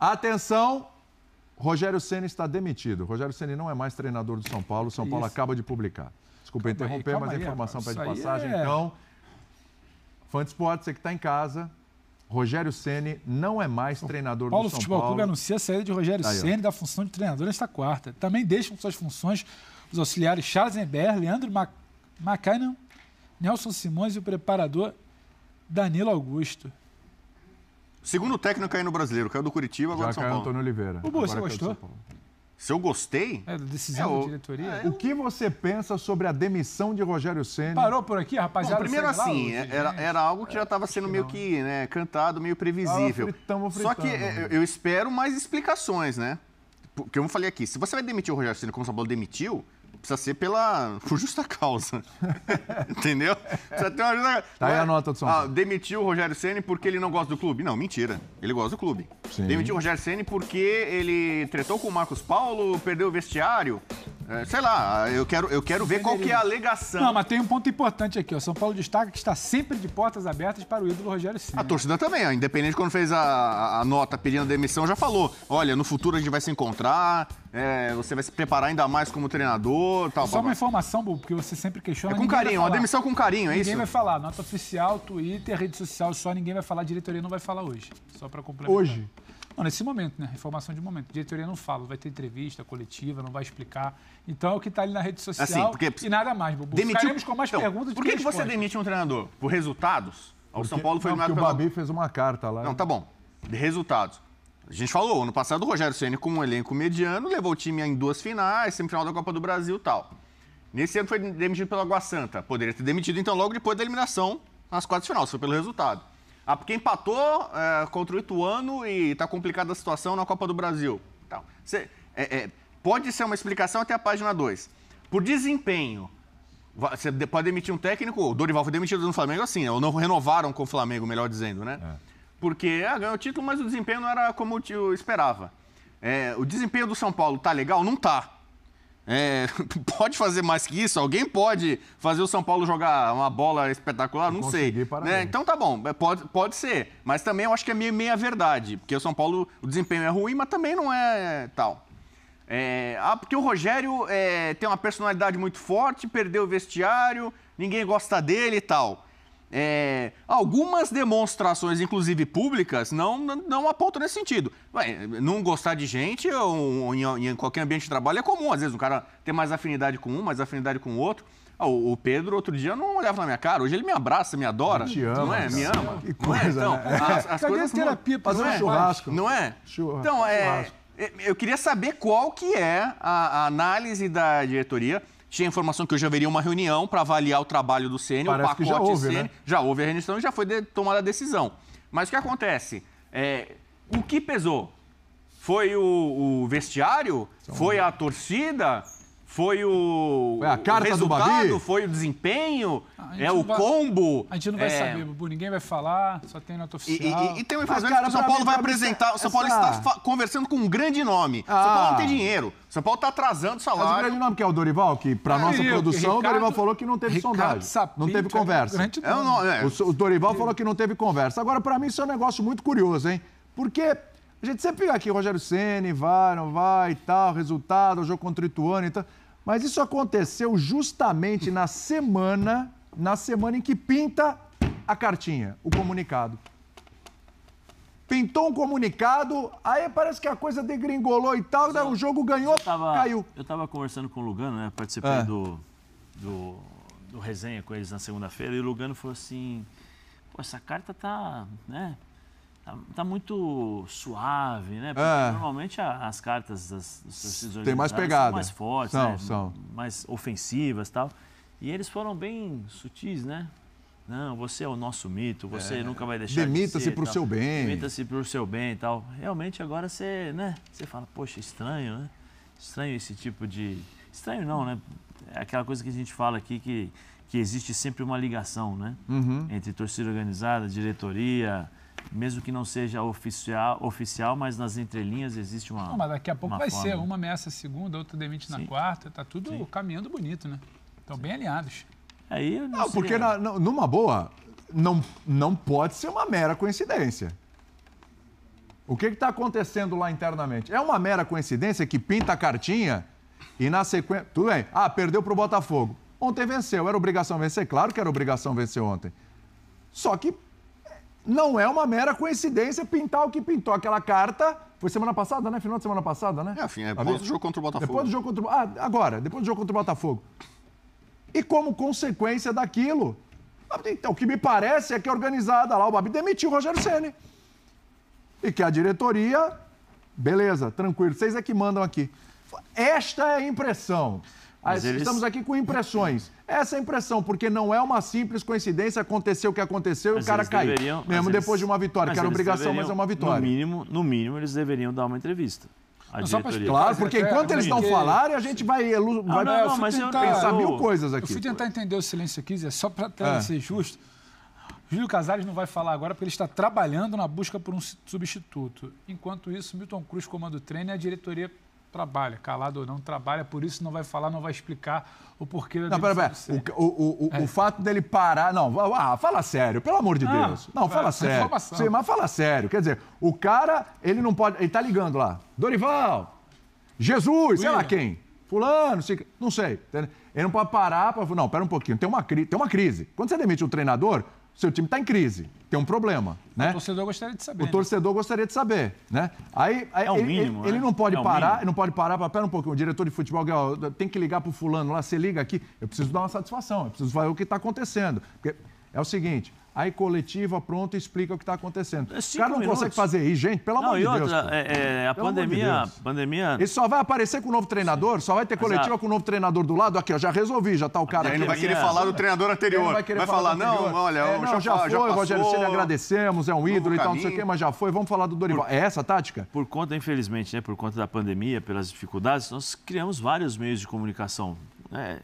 Atenção, Rogério Ceni está demitido. Rogério Ceni não é mais treinador do São Paulo. O São Paulo Isso. acaba de publicar. Desculpa calma interromper, aí, mas a informação para tá passagem. É... Então, fã de esporte, você que está em casa, Rogério Ceni não é mais treinador Paulo do São Futebol Paulo. O Futebol Clube anuncia a saída de Rogério Aí, Ceni da função de treinador nesta quarta. Também deixam suas funções os auxiliares Schwarzenberg, Leandro McKinnon, Nelson Simões e o preparador Danilo Augusto. Segundo técnico aí no brasileiro, caiu é do Curitiba, agora Já São caiu Paulo. Antônio Oliveira. O Boa, você gostou? Se eu gostei. É, decisão é, da diretoria. É, é o que você pensa sobre a demissão de Rogério Senna? Parou por aqui, rapaziada? Bom, primeiro assim, hoje, é, era, era algo que já estava sendo que meio que né, cantado, meio previsível. Ah, Só que eu espero mais explicações, né? Porque eu falei aqui, se você vai demitir o Rogério Senna como o São Paulo demitiu, precisa ser pela, por justa causa. Entendeu? Precisa ter uma justa... Tá aí a é? nota do São Paulo. Ah, demitiu o Rogério Ceni porque ele não gosta do clube? Não, mentira. Ele gosta do clube. Sim. Demitiu o Rogério Ceni porque ele tretou com o Marcos Paulo, perdeu o vestiário. É, sei lá, eu quero, eu quero ver qual que é a alegação. Não, mas tem um ponto importante aqui. O São Paulo destaca que está sempre de portas abertas para o ídolo Rogério Ceni. A torcida também. A Independente, quando fez a, a nota pedindo a demissão, já falou. Olha, no futuro a gente vai se encontrar, é, você vai se preparar ainda mais como treinador, tal. Só uma informação, Bubu, porque você sempre questiona. É com carinho, uma demissão com carinho, é ninguém isso? Ninguém vai falar. Nota oficial, Twitter, rede social só, ninguém vai falar. A diretoria não vai falar hoje. Só para complementar. Hoje? Não, nesse momento, né? Informação de momento. diretoria não fala, vai ter entrevista coletiva, não vai explicar. Então é o que está ali na rede social assim, porque... e nada mais, Bubu. Demitiu... Ficaremos com mais então, perguntas. Por que, que você demite um treinador? Por resultados? Porque, o São Paulo foi não, nomeado o pela... Babi fez uma carta lá. Não, tá bom. De resultados. A gente falou, ano passado o Rogério Ceni com um elenco mediano levou o time em duas finais, semifinal da Copa do Brasil e tal. Nesse ano foi demitido pelo Água Santa. Poderia ter demitido, então, logo depois da eliminação nas quartas finais, foi pelo resultado. Ah, porque empatou é, contra o Ituano e está complicada a situação na Copa do Brasil. Então, cê, é, é, pode ser uma explicação até a página 2. Por desempenho, você pode demitir um técnico, o Dorival foi demitido no Flamengo assim, né? ou não renovaram com o Flamengo, melhor dizendo, né? É. Porque ah, ganhou o título, mas o desempenho não era como o tio esperava. É, o desempenho do São Paulo tá legal? Não tá. É, pode fazer mais que isso? Alguém pode fazer o São Paulo jogar uma bola espetacular? Não, sei. Né? Então tá bom, é, pode, pode ser. Mas também eu acho que é meio meia verdade, porque o São Paulo, o desempenho é ruim, mas também não é tal. É, ah, porque o Rogério é, tem uma personalidade muito forte, perdeu o vestiário, ninguém gosta dele e tal. É, algumas demonstrações, inclusive públicas, não, não apontam nesse sentido. não gostar de gente ou, em, em, qualquer ambiente de trabalho é comum. Às vezes o cara tem mais afinidade com um, mais afinidade com o outro. Ah, o, Pedro, outro dia, não olhava na minha cara. Hoje ele me abraça, me adora. Te ama. Não é? Me ama. Que é? coisa, é? Então, né? as, as coisas terapia para um churrasco. Não é? Então, é churrasco. Então, é, eu queria saber qual que é a, a análise da diretoria tinha informação que hoje haveria uma reunião para avaliar o trabalho do CN, o pacote já houve, CN. Né? Já houve a reunião e já foi de, tomada a decisão. Mas o que acontece? É, o que pesou? Foi o, o vestiário? Então, foi a torcida? Foi o. Foi a carta o resultado, do Babi? Foi o desempenho? Ah, é o vai, combo? A gente não vai é... saber, Bubu. Ninguém vai falar, só tem nota oficial. E, e, e tem uma evento que o São Paulo vai tá apresentar. O São Paulo está conversando com um grande nome. Ah. São Paulo não tem ah. dinheiro. São Paulo está atrasando o salário. Mas o grande nome que é o Dorival, que para ah, nossa eu, produção, Ricardo, o Dorival falou que não teve Ricardo sondagem. Sapinto, não teve conversa. É um é, é. O, o, Dorival falou que não teve conversa. Agora, para mim, isso é um negócio muito curioso, hein? Porque a gente sempre fica aqui, Rogério Ceni vai, não vai e tal, resultado, o jogo contra o Ituano e então. tal. Mas isso aconteceu justamente na semana, na semana em que pinta a cartinha, o comunicado. Pintou um comunicado, aí parece que a coisa degringolou e tal, o jogo ganhou, eu tava, caiu. Eu estava conversando com o Lugano, né? Participei é. do, do, do resenha com eles na segunda-feira, e o Lugano falou assim: pô, essa carta tá, né? Tá, tá, muito suave, né? Porque é. normalmente as cartas das, dos torcidas Tem mais pegada. são mais fortes, são, né? são. mais ofensivas e tal. E eles foram bem sutis, né? Não, você é o nosso mito, você é. nunca vai deixar Demita de Demita-se pro seu bem. Demita-se pro seu bem e tal. Realmente agora você, né? Você fala, poxa, estranho, né? Estranho esse tipo de... Estranho não, né? É aquela coisa que a gente fala aqui que, que existe sempre uma ligação, né? Uhum. Entre torcida organizada, diretoria, mesmo que não seja oficial, oficial mas nas entrelinhas existe uma. Não, mas daqui a pouco vai forma. ser uma ameaça segunda, outra demite Sim. na quarta, está tudo Sim. caminhando bonito, né? Estão bem alinhados. Aí não, não seria... porque na, numa boa, não, não pode ser uma mera coincidência. O que está acontecendo lá internamente? É uma mera coincidência que pinta a cartinha e na sequência. Tudo bem. Ah, perdeu para o Botafogo. Ontem venceu. Era obrigação vencer? Claro que era obrigação vencer ontem. Só que não é uma mera coincidência pintar o que pintou. Aquela carta foi semana passada, né? Final de semana passada, né? É, enfim, é tá depois do jogo contra o Botafogo. Depois do jogo contra o Botafogo. Ah, agora, depois do jogo contra o Botafogo. E como consequência daquilo, então, o que me parece é que é organizada lá, o Babi demitiu o Rogério Ceni E que a diretoria, beleza, tranquilo, vocês é que mandam aqui. Esta é a impressão eles... Estamos aqui com impressões. Essa é a impressão, porque não é uma simples coincidência aconteceu o que aconteceu mas e o cara caiu. mesmo depois de uma vitória, que era obrigação, deveriam, mas é uma vitória. No mínimo, no mínimo, eles deveriam dar uma entrevista. Não, diretoria. Claro, porque é, enquanto é, eles não falarem, a gente vai, elu... vai não, não, mas tentar, pensar eu, mil coisas aqui. Eu fui tentar entender o silêncio aqui, Zé, só para é. ser justo. Júlio Casares não vai falar agora porque ele está trabalhando na busca por um substituto. Enquanto isso, Milton Cruz comanda o treino e a diretoria trabalha, calado ou não, trabalha, por isso não vai falar, não vai explicar o porquê da Não, pera, pera. O, o, o, é. o, fato dele parar. Não, ah, fala sério, pelo amor de ah, Deus. Não, é fala sério. Sim, mas fala sério. Quer dizer, o cara, ele não pode. Ele tá ligando lá. Dorival, Jesus, William. sei lá quem. Fulano, sei, não sei. Ele não pode parar para. Não, pera um pouquinho, tem uma, tem uma crise. Quando você demite um treinador, seu time está em crise, tem um problema. Né? O torcedor gostaria de saber. O né? torcedor gostaria de saber. Né? Aí, aí é ele, mínimo, ele, ele, né? não pode é parar, ele não pode parar para pera um pouquinho, o diretor de futebol tem que ligar para o fulano lá, você liga aqui, eu preciso dar uma satisfação, eu preciso ver o que está acontecendo. Porque é o seguinte, aí coletiva, pronto, explica o que está acontecendo. É o cara não minutos. consegue fazer isso, gente, pelo não, amor de outra, Deus. É, é, a pandemia, de pandemia... Ele só vai aparecer com o novo treinador, Sim. só vai ter coletiva Exato. com o novo treinador do lado. Aqui, ó, já resolvi, já está o cara aqui. Ele vai querer falar do treinador anterior. vai, querer vai falar, falar não, olha, é, não, já, já foi, já passou, Rogério Ceni, agradecemos, é um ídolo e tal, caminho. não sei o quê, mas já foi, vamos falar do Dorival. Por, é essa a tática? Por conta, infelizmente, né, por conta da pandemia, pelas dificuldades, nós criamos vários meios de comunicação. né?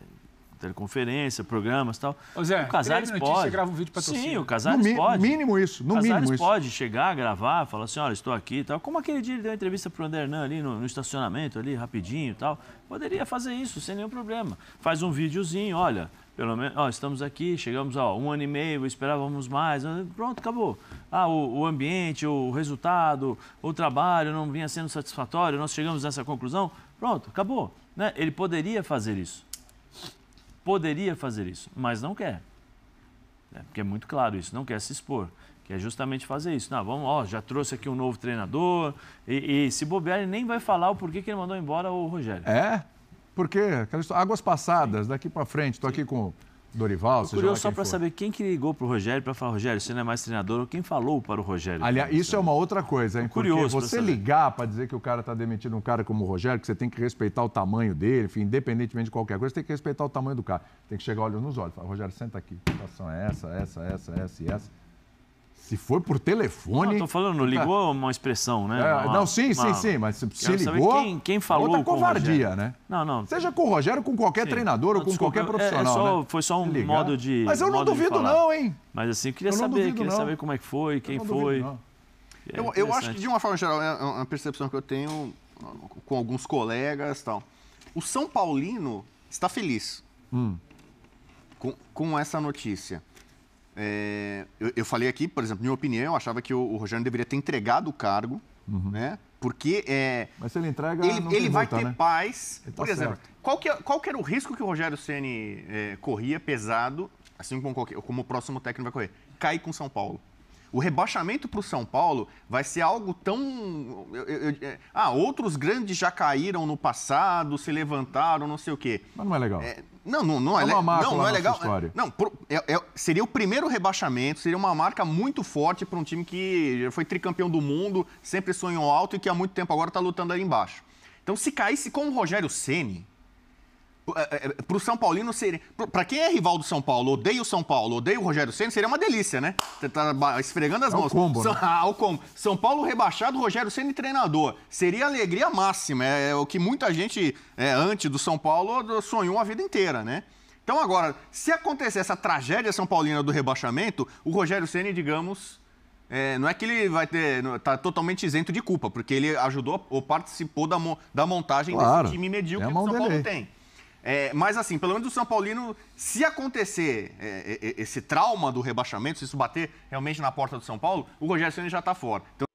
teleconferência, programas e tal. Ô Zé, o Casares pode. grava um vídeo Sim, o Casares no pode. mínimo isso, no Casares mínimo pode isso. chegar, gravar, falar assim, olha, estou aqui e tal. Como aquele dia ele deu uma entrevista para o André Hernan ali no, no, estacionamento, ali, rapidinho e tal. Poderia fazer isso, sem nenhum problema. Faz um videozinho, olha, pelo menos, ó, estamos aqui, chegamos a um ano e meio, esperávamos mais, ah, pronto, acabou. Ah, o, o ambiente, o resultado, o trabalho não vinha sendo satisfatório, nós chegamos nessa conclusão, pronto, acabou. Né? Ele poderia fazer isso poderia fazer isso, mas não quer. É, porque é muito claro isso, não quer se expor. Que é justamente fazer isso. Não, vamos, ó, já trouxe aqui um novo treinador. E, e se bobear, ele nem vai falar o porquê que ele mandou embora o Rogério. É? Porque aquelas águas passadas, Sim. daqui para frente, estou aqui com Dorival, curioso só para saber quem que ligou para o Rogério para falar, Rogério, você não é mais treinador, ou quem falou para o Rogério. Aliás, isso é uma outra coisa, hein? Curioso você pra ligar para dizer que o cara está demitindo um cara como o Rogério, que você tem que respeitar o tamanho dele, enfim, independentemente de qualquer coisa, você tem que respeitar o tamanho do cara. Tem que chegar olhos nos olhos, falar, Rogério, senta aqui, a situação é essa, essa, essa, essa e essa se foi por telefone. Estou falando, ligou ah. uma expressão, né? É, uma, não, sim, uma... sim, sim. Mas se, ligou. Quem, quem falou outra covardia, né? Não, não. Seja com o Rogério, com qualquer sim. treinador não, ou com desculpa, qualquer profissional. É, é só, né? Foi só um modo de. Mas eu não duvido, não, hein? Mas assim, eu queria eu saber, duvido, queria não. saber como é que foi, quem foi. Duvido, é eu, eu acho que, de uma forma geral, é uma percepção que eu tenho uh, com alguns colegas tal. O São Paulino está feliz hum. com, com essa notícia. É, eu, eu, falei aqui, por exemplo, minha opinião, eu achava que o, o Rogério deveria ter entregado o cargo, uhum. né? Porque é, Mas se ele entrega, ele, ele vai volta, ter né? paz. Tá por exemplo, qual que, é, qual que era o risco que o Rogério Ceni é, corria pesado, assim como, qualquer, como o próximo técnico vai correr? Cair com São Paulo. O rebaixamento para o São Paulo vai ser algo tão. Eu, eu, eu... É, ah, outros grandes já caíram no passado, se levantaram, não sei o quê. Mas não é legal. É... Não, não, não é, é, le... não, não é legal. História. Não, pro... É, é, seria o primeiro rebaixamento, seria uma marca muito forte para um time que foi tricampeão do mundo, sempre sonhou alto e que há muito tempo agora está lutando ali embaixo. Então, se caísse com o Rogério Ceni, para é, é, é, o São Paulino seria. Para quem é rival do São Paulo, odeia o São Paulo, odeia o Rogério Senna, seria uma delícia, né? Você tá esfregando as é mãos. O combo, São, né? ah, o combo. São Paulo rebaixado, Rogério Senna treinador. Seria alegria máxima. É, o que muita gente é, antes do São Paulo sonhou a vida inteira, né? Então agora, se acontecer essa tragédia São Paulina do rebaixamento, o Rogério Senna, digamos. É, não é que ele vai ter. Tá totalmente isento de culpa, porque ele ajudou ou participou da, da montagem claro, desse time medíocre que o São Paulo tem. É, mas assim, pelo menos o São Paulino, se acontecer é, é, é, esse trauma do rebaixamento, se isso bater realmente na porta do São Paulo, o Rogério Ceni já está fora. Então,